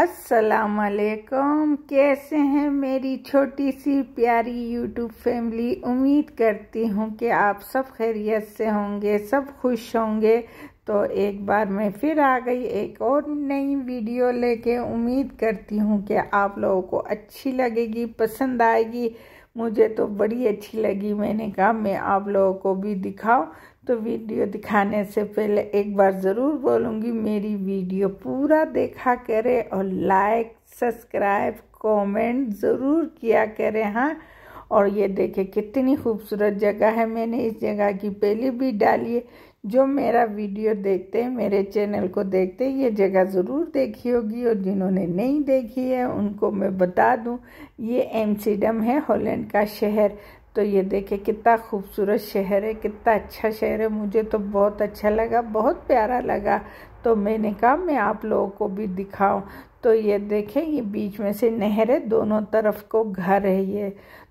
असलकम कैसे हैं मेरी छोटी सी प्यारी यूट्यूब फैमिली उम्मीद करती हूँ कि आप सब खैरियत से होंगे सब खुश होंगे तो एक बार मैं फिर आ गई एक और नई वीडियो लेके उम्मीद करती हूँ कि आप लोगों को अच्छी लगेगी पसंद आएगी मुझे तो बड़ी अच्छी लगी मैंने कहा मैं आप लोगों को भी दिखाऊं तो वीडियो दिखाने से पहले एक बार ज़रूर बोलूँगी मेरी वीडियो पूरा देखा करें और लाइक सब्सक्राइब कमेंट ज़रूर किया करें हाँ और ये देखे कितनी खूबसूरत जगह है मैंने इस जगह की पहले भी डाली है जो मेरा वीडियो देखते हैं मेरे चैनल को देखते हैं ये जगह ज़रूर देखी होगी और जिन्होंने नहीं देखी है उनको मैं बता दूं ये एम्स्टर्डम है हॉलैंड का शहर तो ये देखे कितना खूबसूरत शहर है कितना अच्छा शहर है मुझे तो बहुत अच्छा लगा बहुत प्यारा लगा तो मैंने कहा मैं आप लोगों को भी दिखाऊं तो ये देखें ये बीच में से नहर है दोनों तरफ को घर है ये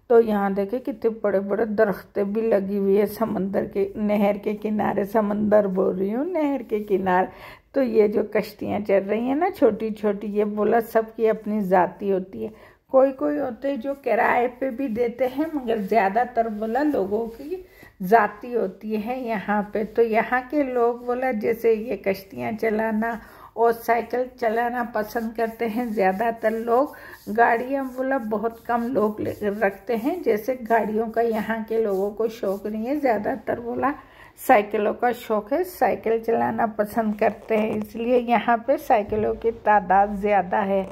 तो यहाँ देखें कितने बड़े बड़े दरख्तें भी लगी हुई है समंदर के नहर के किनारे समंदर बोल रही हूँ नहर के किनारे तो ये जो कश्तियाँ चल रही हैं ना छोटी छोटी ये बोला सबकी अपनी जाति होती है कोई कोई होते हैं जो किराए पे भी देते हैं मगर ज़्यादातर बोला लोगों की ज़ाती होती है यहाँ पे तो यहाँ के लोग बोला जैसे ये कश्तियाँ चलाना और साइकिल चलाना पसंद करते हैं ज़्यादातर लोग गाड़ियाँ बोला बहुत कम लोग रखते हैं जैसे गाड़ियों का यहाँ के लोगों को शौक नहीं है ज़्यादातर बोला साइकिलों का शौक है साइकिल चलाना पसंद करते हैं इसलिए यहाँ पे साइकिलों की तादाद ज़्यादा है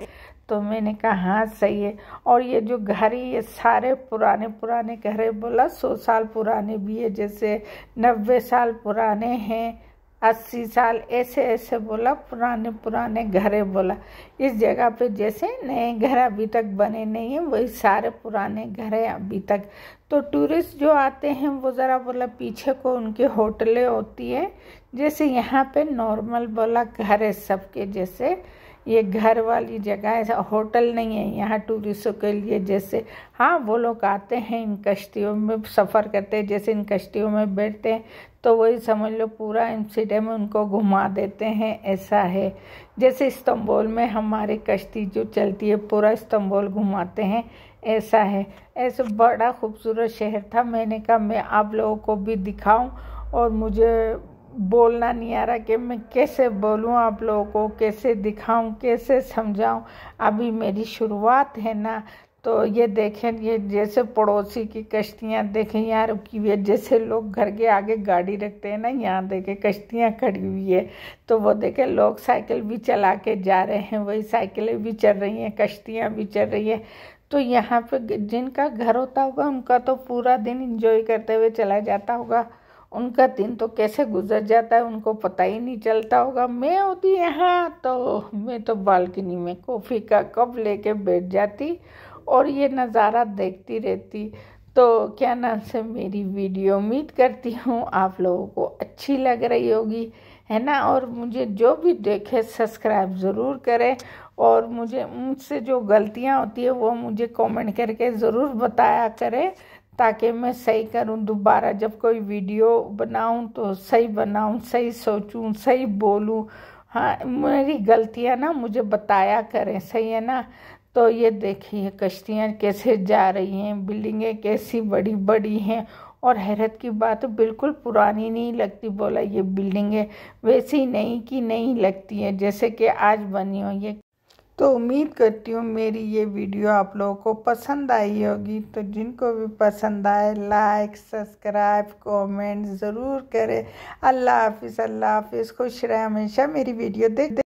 तो मैंने कहा हाँ सही है और ये जो घर ही ये सारे पुराने पुराने घरे बोला सौ साल पुराने भी है जैसे नब्बे साल पुराने हैं अस्सी साल ऐसे ऐसे बोला पुराने पुराने है बोला इस जगह पे जैसे नए घर अभी तक बने नहीं हैं वही सारे पुराने घर हैं अभी तक तो टूरिस्ट जो आते हैं वो ज़रा बोला पीछे को उनके होटलें होती है जैसे यहाँ पे नॉर्मल बोला घर है सबके जैसे ये घर वाली जगह है होटल नहीं है यहाँ टूरिस्टों के लिए जैसे हाँ वो लोग आते हैं इन कश्तियों में सफ़र करते हैं जैसे इन कश्तियों में बैठते हैं तो वही समझ लो पूरा इन सिटी में उनको घुमा देते हैं ऐसा है जैसे इस्तंबोल में हमारी कश्ती जो चलती है पूरा इस्तंबोल घुमाते हैं ऐसा है ऐसा बड़ा खूबसूरत शहर था मैंने कहा मैं आप लोगों को भी दिखाऊँ और मुझे बोलना नहीं आ रहा कि मैं कैसे बोलूँ आप लोगों को कैसे दिखाऊँ कैसे समझाऊँ अभी मेरी शुरुआत है ना तो ये देखें ये जैसे पड़ोसी की कश्तियाँ देखें यहाँ रुकी हुई है जैसे लोग घर के आगे गाड़ी रखते हैं ना यहाँ देखें कश्तियाँ खड़ी हुई है तो वो देखें लोग साइकिल भी चला के जा रहे हैं वही साइकिलें भी चल रही हैं कश्तियाँ भी चल रही है तो यहाँ पे जिनका घर होता होगा उनका तो पूरा दिन इंजॉय करते हुए चला जाता होगा उनका दिन तो कैसे गुजर जाता है उनको पता ही नहीं चलता होगा मैं होती यहाँ तो मैं तो बालकनी में कॉफ़ी का कप लेके बैठ जाती और ये नज़ारा देखती रहती तो क्या नाम से मेरी वीडियो उम्मीद करती हूँ आप लोगों को अच्छी लग रही होगी है ना और मुझे जो भी देखे सब्सक्राइब ज़रूर करें और मुझे मुझसे जो गलतियाँ होती है वो मुझे कमेंट करके ज़रूर बताया करें ताकि मैं सही करूं दोबारा जब कोई वीडियो बनाऊं तो सही बनाऊं सही सोचूं सही बोलूं हाँ मेरी गलतियां ना मुझे बताया करें सही है ना तो ये देखिए कश्तियाँ कैसे जा रही हैं बिल्डिंगें कैसी बड़ी बड़ी हैं और हैरत की बात बिल्कुल पुरानी नहीं लगती बोला ये बिल्डिंगें वैसी नहीं कि नहीं लगती हैं जैसे कि आज बनी हो ये तो उम्मीद करती हूँ मेरी ये वीडियो आप लोगों को पसंद आई होगी तो जिनको भी पसंद आए लाइक सब्सक्राइब कमेंट ज़रूर करें अल्लाह हाफिज़ अल्लाह हाफिज़ खुश रहे हमेशा मेरी वीडियो देख दे